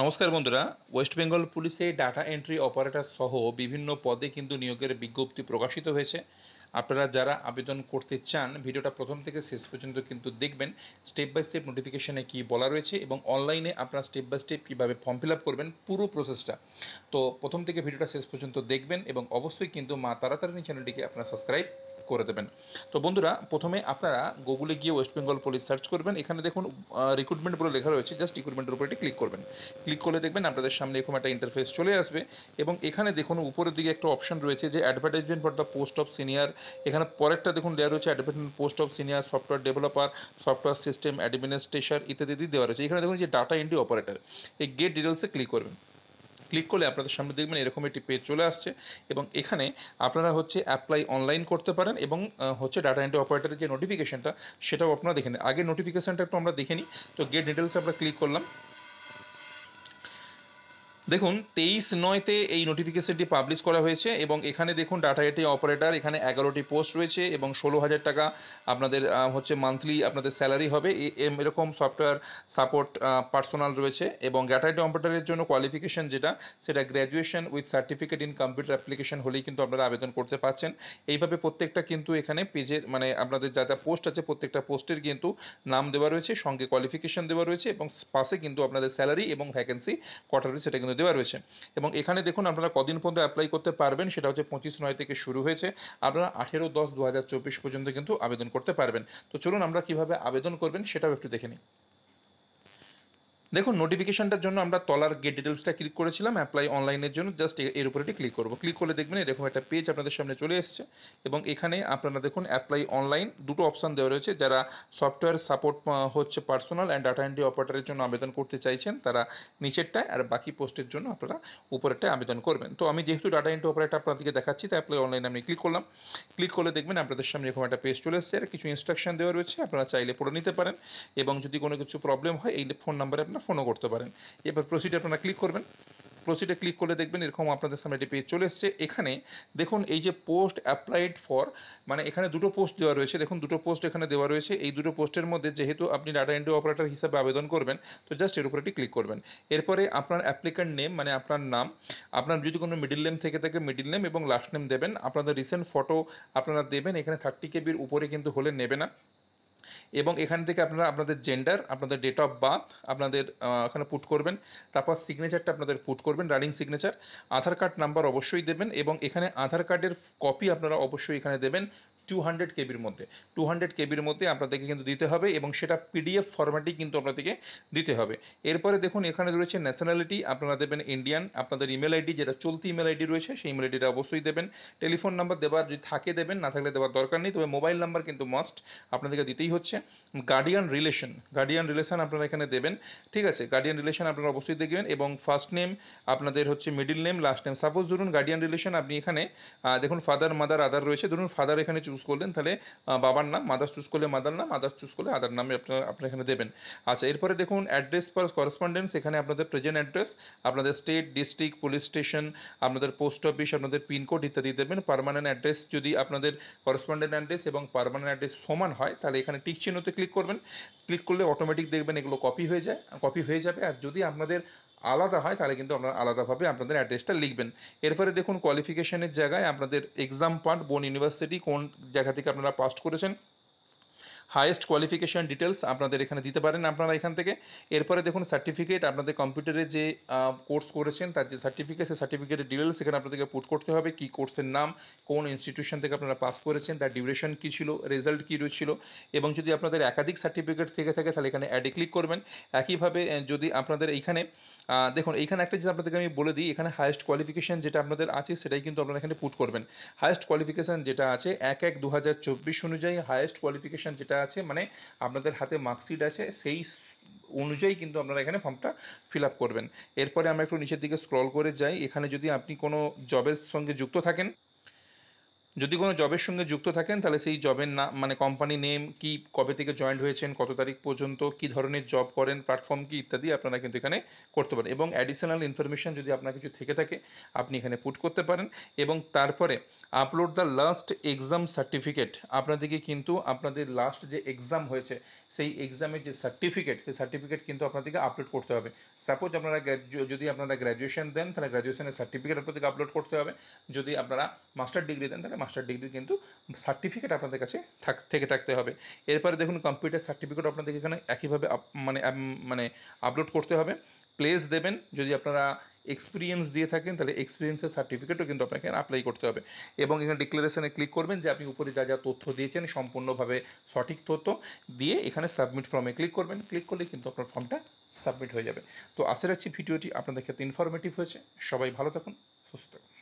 নমস্কার বন্ধুরা ওয়েস্ট বেঙ্গল পুলিশে ডাটা এন্ট্রি অপারেটর সহ বিভিন্ন পদে কিন্তু নিয়োগের বিজ্ঞপ্তি প্রকাশিত হয়েছে আপনারা যারা আবেদন করতে চান ভিডিওটা প্রথম থেকে শেষ পর্যন্ত কিন্তু দেখবেন স্টেপ বাই স্টেপ নোটিফিকেশানে কী বলা রয়েছে এবং অনলাইনে আপনারা স্টেপ বাই স্টেপ কীভাবে ফর্ম ফিল আপ করবেন পুরো প্রসেসটা তো প্রথম থেকে ভিডিওটা শেষ পর্যন্ত দেখবেন এবং অবশ্যই কিন্তু মা তাড়াতাড়ি চ্যানেলটিকে আপনারা সাবস্ক্রাইব করে দেবেন তো বন্ধুরা প্রথমে আপনারা গুগলে গিয়ে ওয়েস্ট বেঙ্গল পুলিশ সার্চ করবেন এখানে দেখুন রিক্রুটমেন্ট বলে লেখা রয়েছে জাস্ট রিক্রুটমেন্টের উপরে ক্লিক করবেন ক্লিক করলে দেখবেন আপনাদের সামনে এরকম একটা ইন্টারফেস চলে আসবে এবং এখানে দেখুন উপরের দিকে একটা অপশন রয়েছে যে advertisement for the post of senior এখানে পরেরটা দেখুন দেওয়া রয়েছে advertisement post of senior software developer software system administration ইত্যাদি দেওয়া রয়েছে এখানে দেখুন যে ডাটা এন্ট্রি অপারেটর এই গেট ডিটেলসে ক্লিক করবেন ক্লিক করলে আপনাদের সামনে দেখবেন এরকম একটি পেজ চলে আসছে এবং এখানে আপনারা হচ্ছে অ্যাপ্লাই অনলাইন করতে পারেন এবং হচ্ছে ডাটা এন্ট্রি অপারেটারের যে নোটিফিকেশানটা সেটাও আপনারা দেখেন আগে নোটিফিকেশানটা একটু আমরা দেখে নিই তো গেট ডিটেলসে আমরা ক্লিক করলাম দেখুন তেইশ নয়তে এই নোটিফিকেশনটি পাবলিশ করা হয়েছে এবং এখানে দেখুন ডাটা এটি অপারেটার এখানে এগারোটি পোস্ট রয়েছে এবং ষোলো হাজার টাকা আপনাদের হচ্ছে মান্থলি আপনাদের স্যালারি হবে এরকম সফটওয়্যার সাপোর্ট পার্সোনাল রয়েছে এবং ডাটা এটি অপারেটারের জন্য কোয়ালিফিকেশন যেটা সেটা graduation with certificate in computer application হলেই কিন্তু আপনারা আবেদন করতে পারছেন এইভাবে প্রত্যেকটা কিন্তু এখানে পেজের মানে আপনাদের যা যা পোস্ট আছে প্রত্যেকটা পোস্টের কিন্তু নাম দেওয়া রয়েছে সঙ্গে কোয়ালিফিকেশন দেওয়া রয়েছে এবং পাশে কিন্তু আপনাদের স্যালারি এবং ভ্যাকেন্সি কটা রয়েছে সেটা কিন্তু দেওয়া রয়েছে এবং এখানে দেখুন আপনারা কদিন পর্যন্ত অ্যাপ্লাই করতে পারবেন সেটা হচ্ছে পঁচিশ নয় থেকে শুরু হয়েছে আপনারা আঠেরো দশ দু পর্যন্ত কিন্তু আবেদন করতে পারবেন তো চলুন আমরা কিভাবে আবেদন করবেন সেটাও একটু দেখে নিই দেখুন নোটিফিকেশনটার জন্য আমরা তলার গেট ডিটেলসটা ক্লিক করেছিলাম অ্যাপ্লাই অনলাইনের জন্য জাস্ট এর উপরে এটি ক্লিক করবো ক্লিক করলে দেখবেন এরকম একটা পেজ আপনাদের সামনে চলে এসছে এবং এখানে আপনারা দেখুন অ্যাপ্লাই অনলাইন দুটো অপশান দেওয়া রয়েছে যারা সফটওয়্যার সাপোর্ট হচ্ছে পার্সোনাল অ্যান্ড ডাটা এন্ট্রি অপারেটারের জন্য আবেদন করতে চাইছেন তারা নিচেরটায় আর বাকি পোস্টের জন্য আপনারা উপরেরটায় আবেদন করবেন তো আমি যেহেতু ডাটা এন্ট্রি অপারেটার আপনাদেরকে দেখাচ্ছি তাই অ্যাপ্লাই অনলাইন আমি ক্লিক করলাম ক্লিক করলে দেখবেন আপনাদের সামনে এরকম একটা পেজ চলে এসছে আর কিছু ইনস্ট্রাকশন দেওয়া রয়েছে আপনারা চাইলে পড়ে নিতে পারেন এবং যদি কোনো কিছু প্রবলেম হয় এই ফোন নাম্বারে আপনার ফোনও করতে পারেন এবার প্রসিডে আপনারা ক্লিক করবেন প্রসিডে ক্লিক করলে দেখবেন এরকম আপনাদের সামনে একটি পেজ চলে এসছে এখানে দেখুন এই যে পোস্ট অ্যাপ্লাইড ফর মানে এখানে দুটো পোস্ট দেওয়া রয়েছে দেখুন দুটো পোস্ট এখানে দেওয়া রয়েছে এই দুটো পোস্টের মধ্যে যেহেতু আপনি ডাটা এন্ট্রি অপারেটর হিসাবে আবেদন করবেন তো জাস্ট এর উপরে একটি ক্লিক করবেন এরপরে আপনার অ্যাপ্লিকেন্ট নেম মানে আপনার নাম আপনার যদি কোনো মিডিল নেম থেকে থাকে মিডিল নেম এবং লাস্ট নেম দেবেন আপনাদের রিসেন্ট ফটো আপনারা দেবেন এখানে থার্টি কেবির উপরে কিন্তু হলে নেবে না এবং এখান থেকে আপনারা আপনাদের জেন্ডার আপনাদের ডেট অফ বার্থ আপনাদের এখানে পুট করবেন তারপর সিগনেচারটা আপনাদের পুট করবেন running signature Aadhaar card number অবশ্যই দেবেন এবং এখানে আধার কার্ডের কপি আপনারা অবশ্যই এখানে দেবেন টু হান্ড্রেড কেবির মধ্যে টু হান্ড্রেড কেবির মধ্যে আপনাদেরকে কিন্তু দিতে হবে এবং সেটা পিডিএফ ফরম্যাটেই কিন্তু আপনাদেরকে দিতে হবে এরপরে দেখুন এখানে রয়েছে ন্যাশনালিটি আপনারা দেবেন ইন্ডিয়ান আপনাদের ইমেল আইডি যেটা চলতি ইমেল আইডি রয়েছে সেই ইমেল আইডিটা অবশ্যই দেবেন টেলিফোন নাম্বার দেওয়ার যদি থাকে দেবেন না থাকলে দেওয়ার দরকার নেই তবে মোবাইল নাম্বার কিন্তু মাস্ট আপনাদেরকে দিতেই হচ্ছে গার্ডিয়ান রিলেশন গার্ডিয়ান রিলেশন আপনারা এখানে দেবেন ঠিক আছে গার্ডিয়ান রিলেশন আপনারা অবশ্যই দেখবেন এবং ফার্স্ট নেম আপনাদের হচ্ছে middle name last name suppose ধরুন গার্ডিয়ান রিলেশন আপনি এখানে দেখুন ফাদার মাদার আদার রয়েছে ধরুন ফাদার এখানে চুজ করলেন তাহলে বাবার নাম মাদার চুজ করলে মাদার নাম আদার চুজ করলে আদার নামে আপনার আপনার এখানে দেবেন আচ্ছা এরপরে দেখুন অ্যাড্রেস ফর করসপন্ডেন্স এখানে আপনাদের প্রেজেন্ট অ্যাড্রেস আপনাদের স্টেট ডিস্ট্রিক্ট পুলিশ স্টেশন আপনাদের পোস্ট অফিস আপনাদের পিনকোড ইত্যাদি দেবেন পারমানেন্ট অ্যাড্রেস যদি আপনাদের করসপন্ডেন্ট অ্যাড্রেস এবং পারমানেন্ট অ্যাড্রেস সমান হয় তাহলে এখানে টিক চিহ্নতে ক্লিক করবেন ক্লিক করলে অটোমেটিক দেখবেন এগুলো কপি হয়ে যায় কপি হয়ে যাবে আর যদি আপনাদের আলাদা হয় তাহলে কিন্তু আপনারা আলাদাভাবে আপনাদের অ্যাড্রেসটা লিখবেন এরপরে দেখুন কোয়ালিফিকেশনের জায়গায় আপনাদের এক্সাম পার্ট বোন ইউনিভার্সিটি কোন জায়গা থেকে আপনারা পাস করেছেন হায়েস্ট কোয়ালিফিকেশান ডিটেলস আপনাদের এখানে দিতে পারেন আপনারা এখান থেকে এরপরে দেখুন সার্টিফিকেট আপনাদের কম্পিউটারে যে কোর্স করেছেন তার যে সার্টিফিকেট সেই সার্টিফিকেটের ডিটেলস এখানে আপনাদেরকে পুট করতে হবে কী কোর্সের নাম কোন ইনস্টিটিউশন থেকে আপনারা পাস করেছেন তার ডিউরেশন কী ছিল রেজাল্ট কী ছিল এবং যদি আপনাদের একাধিক সার্টিফিকেট থেকে থাকে তাহলে এখানে অ্যাডে ক্লিক করবেন একইভাবে যদি আপনাদের এইখানে দেখুন এইখানে একটা জিনিস আপনাদেরকে আমি বলে দিই এখানে হায়েস্ট কোয়ালিফিকেশান যেটা আপনাদের আছে সেটাই কিন্তু আপনারা এখানে পুট করবেন হায়েস্ট কোয়ালিফিকেশান যেটা আছে এক এক দু অনুযায়ী হায়েস্ট কোয়ালিফিকেশান যেটা আছে মানে আপনাদের হাতে মার্কশিট আছে সেই অনুযায়ী কিন্তু আপনারা এখানে ফর্মটা ফিল আপ করবেন এরপরে আমরা একটু নিচের দিকে স্ক্রল করে যাই এখানে যদি আপনি কোনো জবের সঙ্গে যুক্ত থাকেন যদি কোনো জবের সঙ্গে যুক্ত থাকেন তাহলে সেই জবের না মানে কোম্পানি নেম কি কবে থেকে জয়েন্ট হয়েছেন কত তারিখ পর্যন্ত কি ধরনের জব করেন প্ল্যাটফর্ম কি ইত্যাদি আপনারা কিন্তু এখানে করতে পারেন এবং অ্যাডিশনাল ইনফরমেশান যদি আপনার কিছু থেকে থাকে আপনি এখানে পুট করতে পারেন এবং তারপরে upload the last exam certificate আপনাদেরকে কিন্তু আপনাদের লাস্ট যে এক্সাম হয়েছে সেই এক্সামের যে সার্টিফিকেট সেই সার্টিফিকেট কিন্তু আপনাদেরকে আপলোড করতে হবে সাপোজ আপনারা যদি আপনারা গ্র্যাজুয়েশন দেন তাহলে গ্র্যাজুয়েশনের সার্টিফিকেট আপনাদেরকে আপলোড করতে হবে যদি আপনারা মাস্টার ডিগ্রি দেন তাহলে মাস্টার ডিগ্রি কিন্তু সার্টিফিকেট আপনাদের কাছে থাক থেকে থাকতে হবে এরপরে দেখুন কম্পিউটার সার্টিফিকেট আপনাদের এখানে একইভাবে মানে um, মানে আপলোড করতে হবে প্লেস দেবেন যদি আপনারা এক্সপিরিয়েন্স দিয়ে থাকেন তাহলে এক্সপিরিয়েন্সের সার্টিফিকেটও কিন্তু আপনাকে অ্যাপ্লাই করতে হবে এবং এখানে ডিক্লারেশনে ক্লিক করবেন যে আপনি উপরে যা যা তথ্য দিয়েছেন সম্পূর্ণভাবে সঠিক তথ্য দিয়ে এখানে সাবমিট ফর্মে ক্লিক করবেন ক্লিক করলে কিন্তু আপনার ফর্মটা সাবমিট হয়ে যাবে তো আশা রাখছি ভিডিওটি আপনাদের ক্ষেত্রে ইনফরমেটিভ হয়েছে সবাই ভালো থাকুন সুস্থ থাকুন